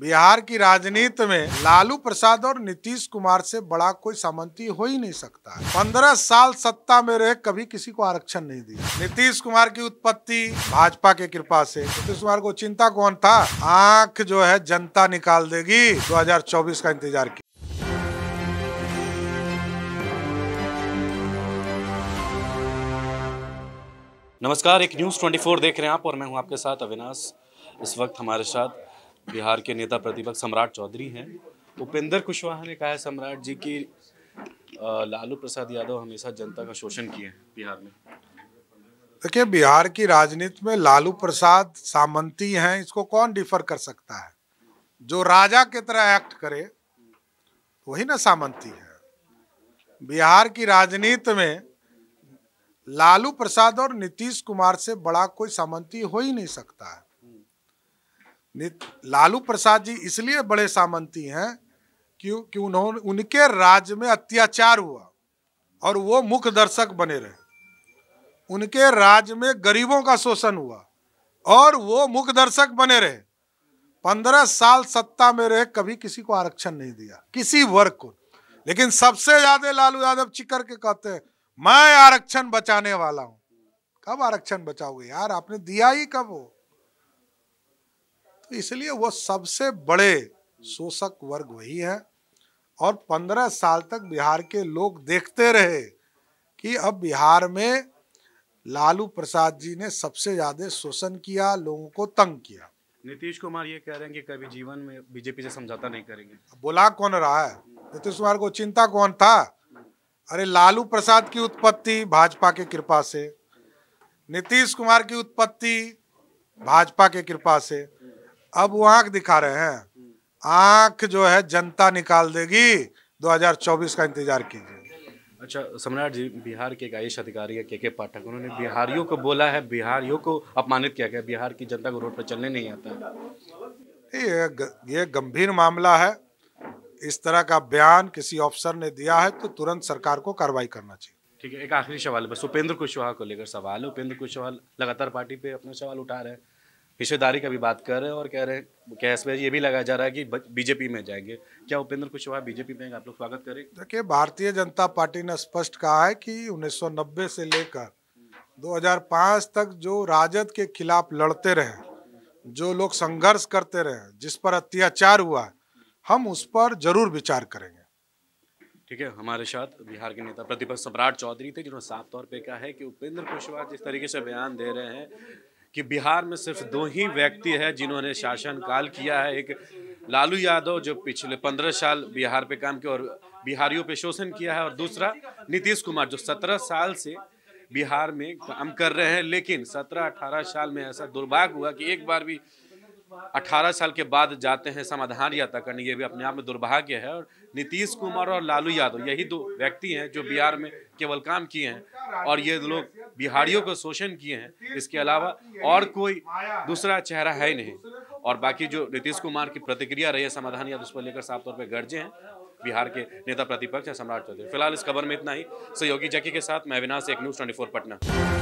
बिहार की राजनीति में लालू प्रसाद और नीतीश कुमार से बड़ा कोई सामंती हो ही नहीं सकता है पंद्रह साल सत्ता में रहे कभी किसी को आरक्षण नहीं दिया नीतीश कुमार की उत्पत्ति भाजपा के कृपा से नीतीश कुमार को चिंता कौन था आंख जो है जनता निकाल देगी 2024 का इंतजार किया नमस्कार एक न्यूज़ 24 देख रहे हैं आप और मैं हूं आपके साथ अविनाश इस वक्त हमारे साथ बिहार के नेता प्रतिपक्ष सम्राट चौधरी हैं उपेंद्र कुशवाहा ने कहा है सम्राट जी की लालू प्रसाद यादव हमेशा जनता का शोषण किए हैं बिहार में देखिए बिहार की राजनीति में लालू प्रसाद सामंती हैं इसको कौन डिफर कर सकता है जो राजा की तरह एक्ट करे वही ना सामंती है बिहार की राजनीति में लालू प्रसाद और नीतीश कुमार से बड़ा कोई सामंती हो ही नहीं सकता है लालू प्रसाद जी इसलिए बड़े सामंती हैं क्यों कि उन्होंने उनके राज्य में अत्याचार हुआ और वो मुख्य दर्शक बने रहे उनके राज्य में गरीबों का शोषण हुआ और वो मुख्य दर्शक बने रहे पंद्रह साल सत्ता में रहे कभी किसी को आरक्षण नहीं दिया किसी वर्ग को लेकिन सबसे ज्यादा लालू यादव चिकर के कहते हैं मैं आरक्षण बचाने वाला हूं कब आरक्षण बचाओगे यार आपने दिया ही कब हो तो इसलिए वो सबसे बड़े शोषक वर्ग वही है और पंद्रह साल तक बिहार के लोग देखते रहे कि अब बिहार में लालू प्रसाद जी ने सबसे ज्यादा शोषण किया लोगों को तंग किया नीतीश कुमार ये कह रहे हैं कि कभी जीवन में बीजेपी से समझौता नहीं करेंगे बोला कौन रहा है नीतीश कुमार को चिंता कौन था अरे लालू प्रसाद की उत्पत्ति भाजपा के कृपा से नीतीश कुमार की उत्पत्ति भाजपा के कृपा से अब वो आंख दिखा रहे हैं आंख जो है जनता निकाल देगी 2024 का इंतजार कीजिए अच्छा सम्राट जी बिहार के एक आयुष अधिकारी के के पाठक उन्होंने बिहारियों को बोला है बिहारियों को अपमानित किया गया बिहार की जनता को रोड पर चलने नहीं आता ये ये गंभीर मामला है इस तरह का बयान किसी अफसर ने दिया है तो तुरंत सरकार को कार्रवाई करना चाहिए ठीक है एक आखिरी सवाल बस उपेंद्र कुशवाहा को लेकर सवाल है उपेंद्र कुशवाहा लगातार पार्टी पे अपना सवाल उठा रहे हैं हिस्सेदारी का भी बात कर रहे हैं और कह रहे हैं में ये भी लगाया जा रहा है कि बीजेपी में जाएंगे क्या उपेंद्र कुशवाहा बीजेपी में आप लोग स्वागत करें देखिए भारतीय जनता पार्टी ने स्पष्ट कहा है कि 1990 से लेकर 2005 तक जो राजद के खिलाफ लड़ते रहे जो लोग संघर्ष करते रहे जिस पर अत्याचार हुआ हम उस पर जरूर विचार करेंगे ठीक है हमारे साथ बिहार के नेता प्रतिपक्ष सम्राट चौधरी थे जिन्होंने साफ तौर पे कहा है कि उपेंद्र कुशवाहा जिस तरीके से बयान दे रहे हैं कि बिहार में सिर्फ दो ही व्यक्ति है जिन्होंने शासनकाल किया है एक लालू यादव जो पिछले पंद्रह साल बिहार पे काम किया और बिहारियों पे शोषण किया है और दूसरा नीतीश कुमार जो सत्रह साल से बिहार में काम कर रहे हैं लेकिन सत्रह अठारह साल में ऐसा दुर्भाग्य हुआ कि एक बार भी 18 साल के बाद जाते हैं समाधान यात्रा करने ये भी अपने आप में दुर्भाग्य है और नीतीश कुमार और लालू यादव यही दो व्यक्ति हैं जो बिहार में केवल काम किए हैं और ये लोग बिहारियों को शोषण किए हैं इसके अलावा और कोई दूसरा चेहरा है ही नहीं और बाकी जो नीतीश कुमार की प्रतिक्रिया रही है समाधान यादव उस पर लेकर साफ तौर पर गर्जे हैं बिहार के नेता प्रतिपक्ष सम्राट चौधरी फिलहाल इस खबर में इतना ही सहयोगी जकी के साथ मैं अविनाश एक न्यूज ट्वेंटी पटना